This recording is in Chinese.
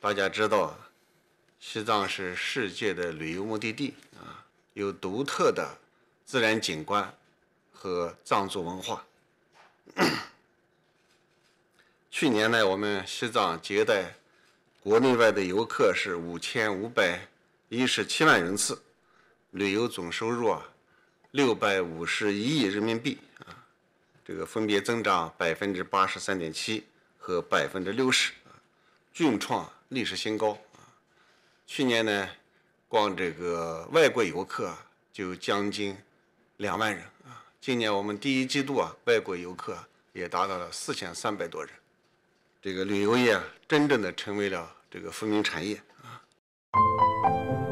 大家知道，西藏是世界的旅游目的地啊，有独特的自然景观和藏族文化。去年呢，我们西藏接待国内外的游客是五千五百一十七万人次，旅游总收入啊六百五十一亿人民币啊，这个分别增长百分之八十三点七和百分之六十啊，创创。历史新高啊！去年呢，逛这个外国游客就将近两万人啊。今年我们第一季度啊，外国游客也达到了四千三百多人。这个旅游业真正的成为了这个富民产业。啊！